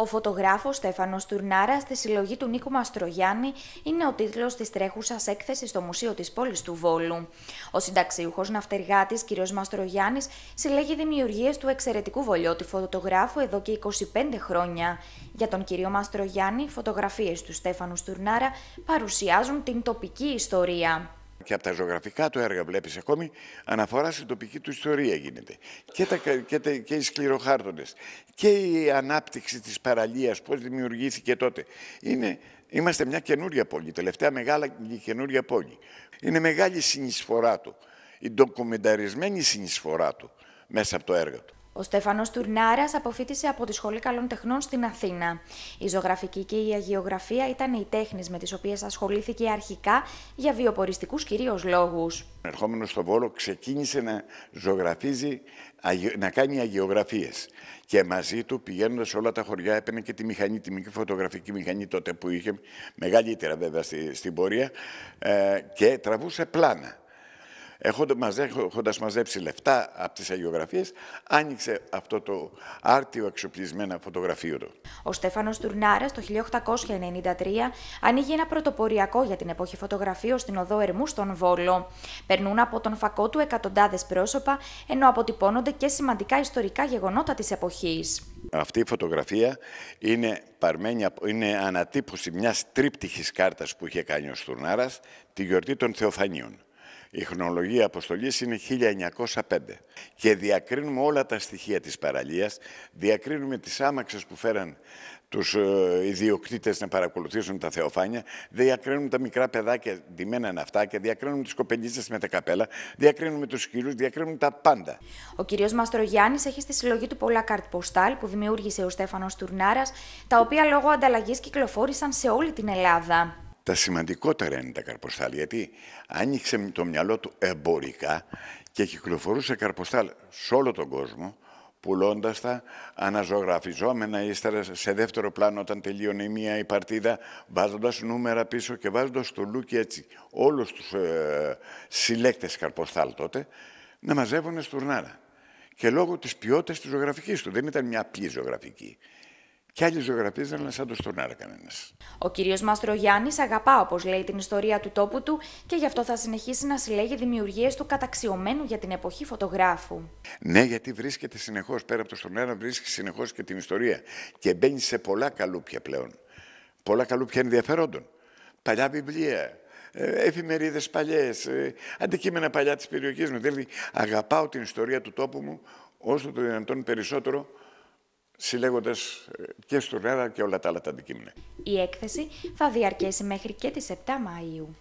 Ο φωτογράφος Στέφανος Τουρνάρα στη συλλογή του Νίκου Μαστρογιάννη είναι ο τίτλος της τρέχουσας έκθεσης στο Μουσείο της πόλης του Βόλου. Ο συνταξίουχος ναυτεργάτης κ. Μαστρογιάννης συλλέγει δημιουργίες του εξαιρετικού βολιώτη φωτογράφου εδώ και 25 χρόνια. Για τον κ. Μαστρογιάννη, φωτογραφίες του Στέφανου Τουρνάρα παρουσιάζουν την τοπική ιστορία. Και από τα ζωγραφικά του έργα βλέπεις ακόμη αναφορά στην τοπική του ιστορία γίνεται. Και, τα, και, τα, και οι σκληροχάρτονες και η ανάπτυξη της παραλίας, πώς δημιουργήθηκε τότε. Είναι, είμαστε μια καινούρια πόλη, τελευταία μεγάλα καινούρια πόλη. Είναι μεγάλη συνεισφορά του, η ντοκομενταρισμένη συνεισφορά του μέσα από το έργο του. Ο Στέφανος Τουρνάρας αποφύτησε από τη Σχολή Καλών Τεχνών στην Αθήνα. Η ζωγραφική και η αγιογραφία ήταν οι τέχνες με τις οποίες ασχολήθηκε αρχικά για βιοποριστικούς κυρίως λόγους. Ερχόμενος στο Βόλο, ξεκίνησε να ζωγραφίζει, να κάνει αγιογραφίες. Και μαζί του, πηγαίνοντας σε όλα τα χωριά, έπαιρνε και τη μηχανή, τη μικρή φωτογραφική μηχανή τότε που είχε, μεγαλύτερα βέβαια στην πορεία, ε, και τραβούσε πλάνα έχοντας μαζέψει λεφτά από τις αγιογραφίες, άνοιξε αυτό το άρτιο αξιοπλισμένα φωτογραφείο του. Ο Στέφανος Τουρνάρας το 1893 ανοίγει ένα πρωτοποριακό για την εποχή φωτογραφείο στην οδό Ερμού στον Βόλο. Περνούν από τον φακό του εκατοντάδες πρόσωπα, ενώ αποτυπώνονται και σημαντικά ιστορικά γεγονότα της εποχής. Αυτή η φωτογραφία είναι, παρμένη, είναι ανατύπωση μιας τρίπτυχης κάρτας που είχε κάνει ο Στουρνάρας, τη γιορτή των Θεοφανίων. Η χρονολογία αποστολής είναι 1905 και διακρίνουμε όλα τα στοιχεία της παραλίας, διακρίνουμε τις άμαξες που φέραν τους ε, ιδιοκτήτες να παρακολουθήσουν τα θεοφάνια, διακρίνουμε τα μικρά παιδάκια ντυμένα και διακρίνουμε τις κοπελίτσες με τα καπέλα, διακρίνουμε τους σκύλους, διακρίνουμε τα πάντα. Ο κ. Μαστρογιάννης έχει στη συλλογή του πολλά καρτ ποστάλ που δημιούργησε ο Στέφανος Τουρνάρας, τα οποία λόγω ανταλλαγής κυκλοφόρησαν σε όλη την Ελλάδα τα σημαντικότερα είναι τα καρποστάλ, γιατί άνοιξε το μυαλό του εμπορικά και κυκλοφορούσε καρποστάλ σε όλο τον κόσμο, πουλώντας τα αναζωγράφιζομενα ύστερα σε δεύτερο πλάνο όταν τελείωνε η μία η παρτίδα, βάζοντας νούμερα πίσω και βάζοντας το λούκι έτσι όλους τους ε, συλλέκτες καρποστάλ τότε, να μαζεύουν στουρνάρα. Και λόγω της ποιότητας της ζωγραφικής του. Δεν ήταν μια απλή ζωγραφική. Και άλλοι ζωγραφίζανε σαν το στονάρα κανένας. Ο κύριος Μαστρογιάννη αγαπά, όπως λέει, την ιστορία του τόπου του και γι' αυτό θα συνεχίσει να συλλέγει δημιουργίες του καταξιωμένου για την εποχή φωτογράφου. Ναι, γιατί βρίσκεται συνεχώς πέρα από το στονάρα, βρίσκει συνεχώς και την ιστορία. Και μπαίνει σε πολλά καλούπια πλέον. Πολλά καλούπια ενδιαφερόντων. Παλιά βιβλία, ε, εφημερίδες παλιές, ε, αντικείμενα παλιά της περιοχής, μου. Δηλαδή αγαπάω την ιστορία του τόπου μου όσο το δυνατόν περισσότερο συλλέγοντας ε, και ΡΕΡΑ και όλα τα άλλα τα αντικείμενα. Η έκθεση θα διαρκέσει μέχρι και τις 7 Μαου.